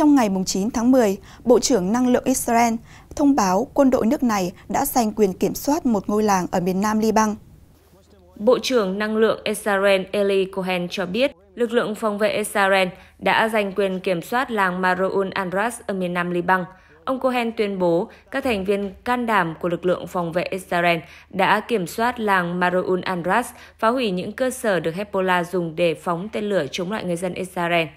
Trong ngày 9 tháng 10, Bộ trưởng Năng lượng Israel thông báo quân đội nước này đã giành quyền kiểm soát một ngôi làng ở miền nam Liban. Bộ trưởng Năng lượng Israel Eli Cohen cho biết lực lượng phòng vệ Israel đã giành quyền kiểm soát làng Maroun Andras ở miền nam Liban. Ông Cohen tuyên bố các thành viên can đảm của lực lượng phòng vệ Israel đã kiểm soát làng Maroun Andras, phá hủy những cơ sở được Hezbollah dùng để phóng tên lửa chống lại người dân Israel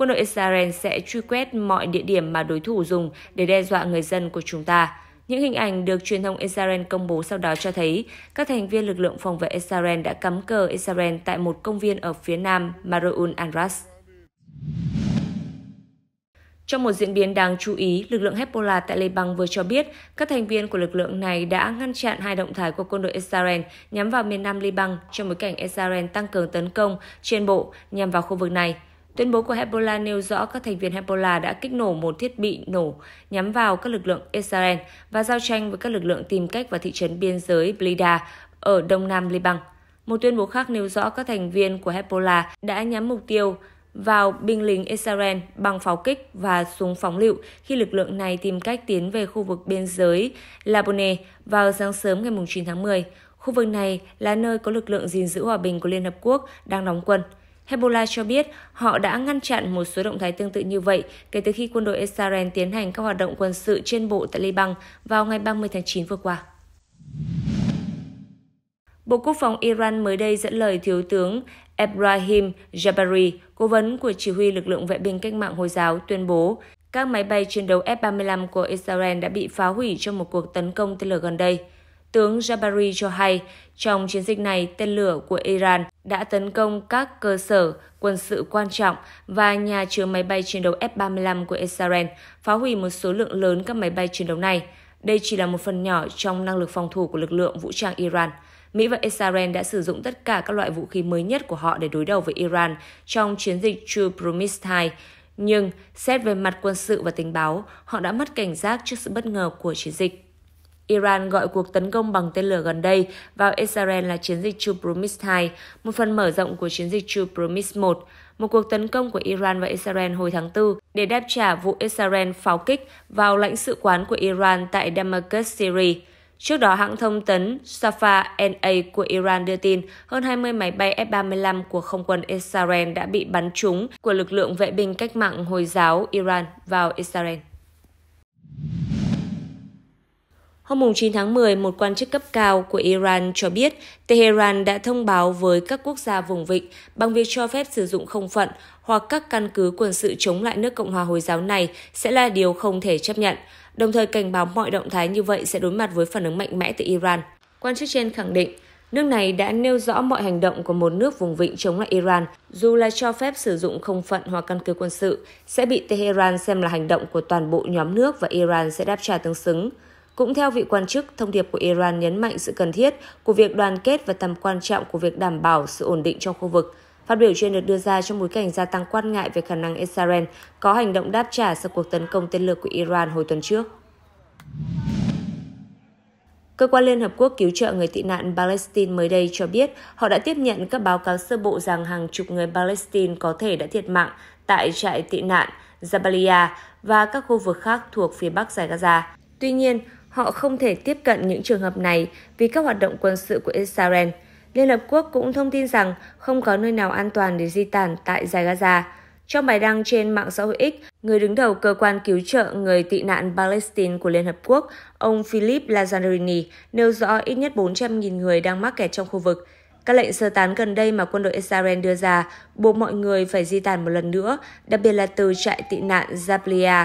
quân đội Israel sẽ truy quét mọi địa điểm mà đối thủ dùng để đe dọa người dân của chúng ta. Những hình ảnh được truyền thông Israel công bố sau đó cho thấy các thành viên lực lượng phòng vệ Israel đã cắm cờ Israel tại một công viên ở phía nam Maroun Anras. Trong một diễn biến đáng chú ý, lực lượng Hezbollah tại Liban vừa cho biết các thành viên của lực lượng này đã ngăn chặn hai động thái của quân đội Israel nhắm vào miền nam Liban trong bối cảnh Israel tăng cường tấn công trên bộ nhằm vào khu vực này. Tuyên bố của Hezbollah nêu rõ các thành viên Hezbollah đã kích nổ một thiết bị nổ nhắm vào các lực lượng Israel và giao tranh với các lực lượng tìm cách vào thị trấn biên giới Blida ở đông nam Liban. Một tuyên bố khác nêu rõ các thành viên của Hezbollah đã nhắm mục tiêu vào binh lính Israel bằng pháo kích và súng phóng lựu khi lực lượng này tìm cách tiến về khu vực biên giới Labone vào sáng sớm ngày 9 tháng 10. Khu vực này là nơi có lực lượng gìn giữ hòa bình của Liên Hợp Quốc đang đóng quân. Hezbollah cho biết họ đã ngăn chặn một số động thái tương tự như vậy kể từ khi quân đội Israel tiến hành các hoạt động quân sự trên bộ tại Liban vào ngày 30 tháng 9 vừa qua. Bộ Quốc phòng Iran mới đây dẫn lời Thiếu tướng Ebrahim Jabari, cố vấn của chỉ huy lực lượng vệ binh cách mạng Hồi giáo, tuyên bố các máy bay chiến đấu F-35 của Israel đã bị phá hủy trong một cuộc tấn công tên lửa gần đây. Tướng Jabari cho hay, trong chiến dịch này, tên lửa của Iran đã tấn công các cơ sở quân sự quan trọng và nhà chứa máy bay chiến đấu F-35 của Israel, phá hủy một số lượng lớn các máy bay chiến đấu này. Đây chỉ là một phần nhỏ trong năng lực phòng thủ của lực lượng vũ trang Iran. Mỹ và Israel đã sử dụng tất cả các loại vũ khí mới nhất của họ để đối đầu với Iran trong chiến dịch True Promise 2, nhưng xét về mặt quân sự và tình báo, họ đã mất cảnh giác trước sự bất ngờ của chiến dịch. Iran gọi cuộc tấn công bằng tên lửa gần đây vào Israel là chiến dịch Chupromis 2, một phần mở rộng của chiến dịch Chupromis 1, một cuộc tấn công của Iran và Israel hồi tháng 4 để đáp trả vụ Israel pháo kích vào lãnh sự quán của Iran tại Damascus, Syria. Trước đó, hãng thông tấn Safa NA của Iran đưa tin hơn 20 máy bay F-35 của không quân Israel đã bị bắn trúng của lực lượng vệ binh cách mạng Hồi giáo Iran vào Israel. Hôm 9 tháng 10, một quan chức cấp cao của Iran cho biết Tehran đã thông báo với các quốc gia vùng vịnh bằng việc cho phép sử dụng không phận hoặc các căn cứ quân sự chống lại nước Cộng hòa Hồi giáo này sẽ là điều không thể chấp nhận, đồng thời cảnh báo mọi động thái như vậy sẽ đối mặt với phản ứng mạnh mẽ từ Iran. Quan chức trên khẳng định, Nước này đã nêu rõ mọi hành động của một nước vùng vịnh chống lại Iran, dù là cho phép sử dụng không phận hoặc căn cứ quân sự, sẽ bị Tehran xem là hành động của toàn bộ nhóm nước và Iran sẽ đáp trả tương xứng. Cũng theo vị quan chức, thông điệp của Iran nhấn mạnh sự cần thiết của việc đoàn kết và tầm quan trọng của việc đảm bảo sự ổn định trong khu vực. Phát biểu trên được đưa ra trong bối cảnh gia tăng quan ngại về khả năng Israel có hành động đáp trả sau cuộc tấn công tên lửa của Iran hồi tuần trước. Cơ quan Liên Hợp Quốc cứu trợ người tị nạn Palestine mới đây cho biết họ đã tiếp nhận các báo cáo sơ bộ rằng hàng chục người Palestine có thể đã thiệt mạng tại trại tị nạn Jabalia và các khu vực khác thuộc phía bắc giải Gaza. Tuy nhiên, Họ không thể tiếp cận những trường hợp này vì các hoạt động quân sự của Israel. Liên Hợp Quốc cũng thông tin rằng không có nơi nào an toàn để di tản tại giải Gaza. Trong bài đăng trên mạng xã hội X, người đứng đầu cơ quan cứu trợ người tị nạn Palestine của Liên Hợp Quốc, ông Philip Lazzarini, nêu rõ ít nhất 400.000 người đang mắc kẹt trong khu vực. Các lệnh sơ tán gần đây mà quân đội Israel đưa ra buộc mọi người phải di tản một lần nữa, đặc biệt là từ trại tị nạn Zablia.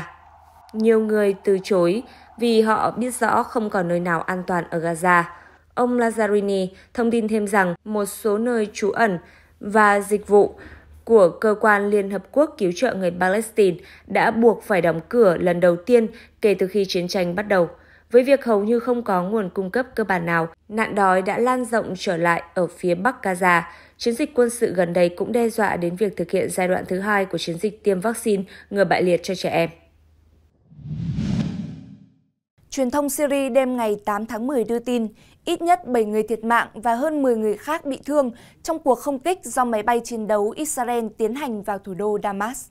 Nhiều người từ chối vì họ biết rõ không còn nơi nào an toàn ở Gaza. Ông Lazzarini thông tin thêm rằng một số nơi trú ẩn và dịch vụ của cơ quan Liên Hợp Quốc cứu trợ người Palestine đã buộc phải đóng cửa lần đầu tiên kể từ khi chiến tranh bắt đầu. Với việc hầu như không có nguồn cung cấp cơ bản nào, nạn đói đã lan rộng trở lại ở phía Bắc Gaza. Chiến dịch quân sự gần đây cũng đe dọa đến việc thực hiện giai đoạn thứ hai của chiến dịch tiêm vaccine ngừa bại liệt cho trẻ em truyền thông Syria đêm ngày 8 tháng 10 đưa tin ít nhất 7 người thiệt mạng và hơn 10 người khác bị thương trong cuộc không kích do máy bay chiến đấu Israel tiến hành vào thủ đô Damas.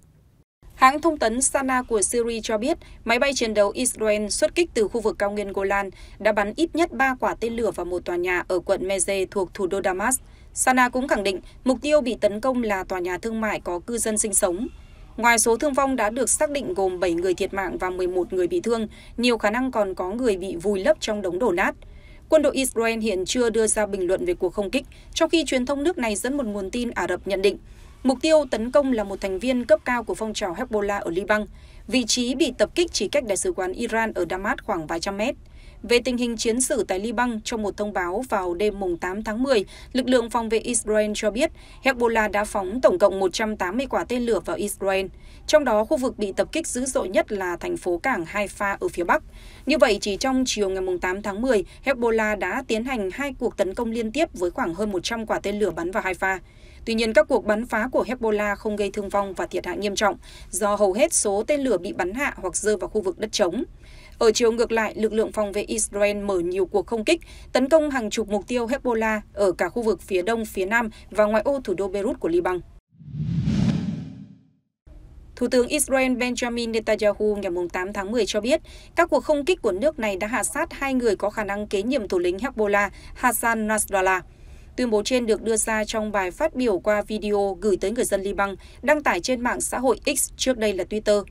Hãng thông tấn Sana của Syria cho biết máy bay chiến đấu Israel xuất kích từ khu vực cao nguyên Golan đã bắn ít nhất 3 quả tên lửa vào một tòa nhà ở quận Meze thuộc thủ đô Damas. Sana cũng khẳng định mục tiêu bị tấn công là tòa nhà thương mại có cư dân sinh sống ngoài số thương vong đã được xác định gồm bảy người thiệt mạng và một một người bị thương nhiều khả năng còn có người bị vùi lấp trong đống đổ nát quân đội israel hiện chưa đưa ra bình luận về cuộc không kích trong khi truyền thông nước này dẫn một nguồn tin ả rập nhận định mục tiêu tấn công là một thành viên cấp cao của phong trào hezbollah ở liban vị trí bị tập kích chỉ cách đại sứ quán iran ở damas khoảng vài trăm mét về tình hình chiến sự tại Liban trong một thông báo vào đêm 8 tháng 10, lực lượng phòng vệ Israel cho biết Hezbollah đã phóng tổng cộng 180 quả tên lửa vào Israel, trong đó khu vực bị tập kích dữ dội nhất là thành phố cảng Haifa ở phía Bắc. Như vậy, chỉ trong chiều ngày 8 tháng 10, Hezbollah đã tiến hành hai cuộc tấn công liên tiếp với khoảng hơn 100 quả tên lửa bắn vào Haifa. Tuy nhiên, các cuộc bắn phá của Hezbollah không gây thương vong và thiệt hại nghiêm trọng do hầu hết số tên lửa bị bắn hạ hoặc rơi vào khu vực đất trống ở chiều ngược lại lực lượng phòng vệ israel mở nhiều cuộc không kích tấn công hàng chục mục tiêu hezbollah ở cả khu vực phía đông phía nam và ngoại ô thủ đô beirut của liban Thủ tướng Israel Benjamin Netanyahu ngày 8 tháng 10 cho biết, các cuộc không kích của nước này đã hạ sát hai người có khả năng kế nhiệm thủ lĩnh Hezbollah Hassan Nasrallah. Tuyên bố trên được đưa ra trong bài phát biểu qua video gửi tới người dân Liban, đăng tải trên mạng xã hội X trước đây là Twitter.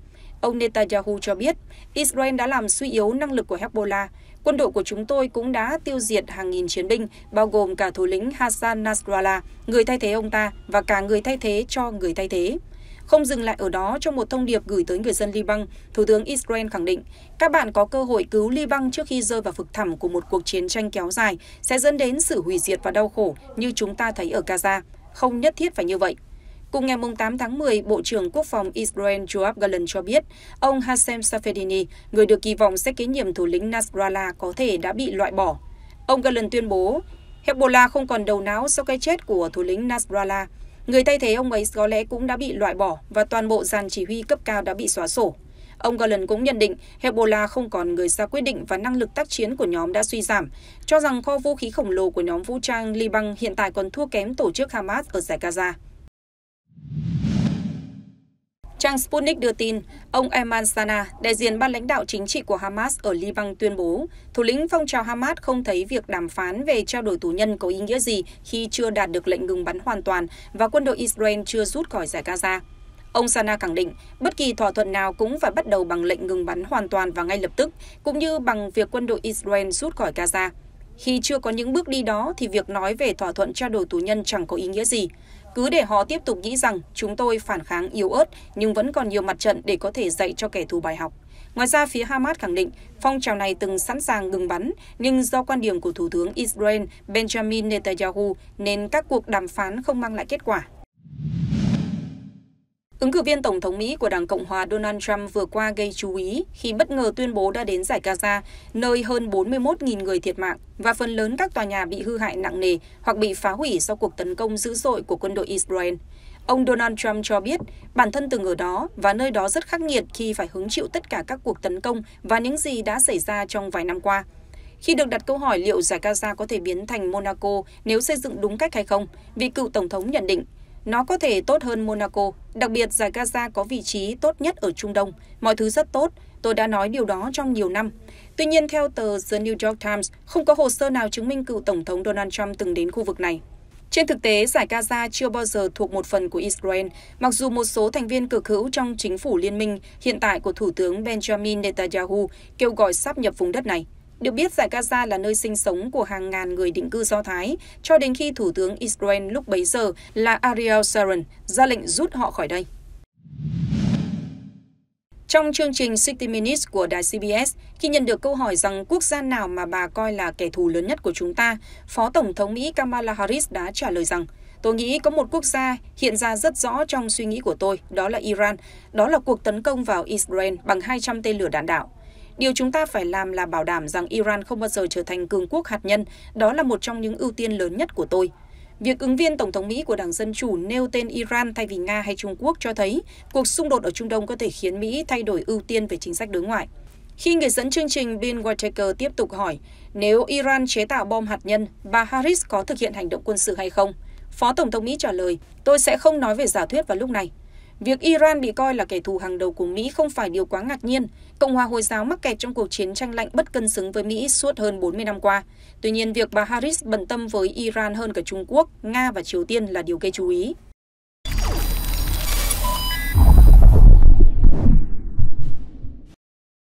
Ông Netanyahu cho biết, Israel đã làm suy yếu năng lực của Hezbollah. Quân đội của chúng tôi cũng đã tiêu diệt hàng nghìn chiến binh, bao gồm cả thủ lĩnh Hassan Nasrallah, người thay thế ông ta, và cả người thay thế cho người thay thế. Không dừng lại ở đó, trong một thông điệp gửi tới người dân Liban, Thủ tướng Israel khẳng định, các bạn có cơ hội cứu Liban trước khi rơi vào vực thẳm của một cuộc chiến tranh kéo dài, sẽ dẫn đến sự hủy diệt và đau khổ như chúng ta thấy ở Gaza. Không nhất thiết phải như vậy. Cùng ngày 8 tháng 10, Bộ trưởng Quốc phòng Israel Joab Gallant cho biết, ông Hassem Safedini, người được kỳ vọng sẽ kế nhiệm thủ lĩnh Nasrallah, có thể đã bị loại bỏ. Ông Gallant tuyên bố, Hezbollah không còn đầu não sau cái chết của thủ lĩnh Nasrallah. Người thay thế ông ấy có lẽ cũng đã bị loại bỏ và toàn bộ dàn chỉ huy cấp cao đã bị xóa sổ. Ông Gallant cũng nhận định Hezbollah không còn người ra quyết định và năng lực tác chiến của nhóm đã suy giảm, cho rằng kho vũ khí khổng lồ của nhóm vũ trang Liban hiện tại còn thua kém tổ chức Hamas ở giải Gaza. Trang Sputnik đưa tin, ông Eman Sana, đại diện ban lãnh đạo chính trị của Hamas ở Liban tuyên bố, thủ lĩnh phong trào Hamas không thấy việc đàm phán về trao đổi tù nhân có ý nghĩa gì khi chưa đạt được lệnh ngừng bắn hoàn toàn và quân đội Israel chưa rút khỏi giải Gaza. Ông Sana khẳng định, bất kỳ thỏa thuận nào cũng phải bắt đầu bằng lệnh ngừng bắn hoàn toàn và ngay lập tức, cũng như bằng việc quân đội Israel rút khỏi Gaza. Khi chưa có những bước đi đó thì việc nói về thỏa thuận trao đổi tù nhân chẳng có ý nghĩa gì. Cứ để họ tiếp tục nghĩ rằng chúng tôi phản kháng yếu ớt nhưng vẫn còn nhiều mặt trận để có thể dạy cho kẻ thù bài học. Ngoài ra, phía Hamas khẳng định phong trào này từng sẵn sàng ngừng bắn, nhưng do quan điểm của Thủ tướng Israel Benjamin Netanyahu nên các cuộc đàm phán không mang lại kết quả ứng cử viên tổng thống mỹ của đảng cộng hòa donald trump vừa qua gây chú ý khi bất ngờ tuyên bố đã đến giải gaza nơi hơn 41.000 người thiệt mạng và phần lớn các tòa nhà bị hư hại nặng nề hoặc bị phá hủy sau cuộc tấn công dữ dội của quân đội israel ông donald trump cho biết bản thân từng ở đó và nơi đó rất khắc nghiệt khi phải hứng chịu tất cả các cuộc tấn công và những gì đã xảy ra trong vài năm qua khi được đặt câu hỏi liệu giải Gaza có thể biến thành Monaco nếu xây dựng đúng cách hay không, vị cựu tổng thống nhận định nó có thể tốt hơn monaco đặc biệt giải gaza có vị trí tốt nhất ở trung đông mọi thứ rất tốt tôi đã nói điều đó trong nhiều năm tuy nhiên theo tờ the new york times không có hồ sơ nào chứng minh cựu tổng thống donald trump từng đến khu vực này trên thực tế, giải Gaza chưa bao giờ thuộc một phần của Israel, mặc dù một số thành viên cực hữu trong chính phủ liên minh hiện tại của Thủ tướng Benjamin Netanyahu kêu gọi sắp nhập vùng đất này. Được biết giải Gaza là nơi sinh sống của hàng ngàn người định cư Do Thái, cho đến khi Thủ tướng Israel lúc bấy giờ là Ariel Sharon ra lệnh rút họ khỏi đây. Trong chương trình 60 Minutes của đài CBS, khi nhận được câu hỏi rằng quốc gia nào mà bà coi là kẻ thù lớn nhất của chúng ta, Phó Tổng thống Mỹ Kamala Harris đã trả lời rằng Tôi nghĩ có một quốc gia hiện ra rất rõ trong suy nghĩ của tôi, đó là Iran. Đó là cuộc tấn công vào Israel bằng 200 tên lửa đạn đạo điều chúng ta phải làm là bảo đảm rằng iran không bao giờ trở thành cường quốc hạt nhân đó là một trong những ưu tiên lớn nhất của tôi Việc ứng viên Tổng thống Mỹ của Đảng Dân Chủ nêu tên Iran thay vì Nga hay Trung Quốc cho thấy cuộc xung đột ở Trung Đông có thể khiến Mỹ thay đổi ưu tiên về chính sách đối ngoại. Khi người dẫn chương trình Bill Whitaker tiếp tục hỏi nếu Iran chế tạo bom hạt nhân, bà Harris có thực hiện hành động quân sự hay không? Phó Tổng thống Mỹ trả lời, tôi sẽ không nói về giả thuyết vào lúc này. Việc Iran bị coi là kẻ thù hàng đầu của Mỹ không phải điều quá ngạc nhiên. Cộng hòa Hồi giáo mắc kẹt trong cuộc chiến tranh lạnh bất cân xứng với Mỹ suốt hơn 40 năm qua. Tuy nhiên, việc bà Harris bận tâm với Iran hơn cả Trung Quốc, Nga và Triều Tiên là điều gây chú ý.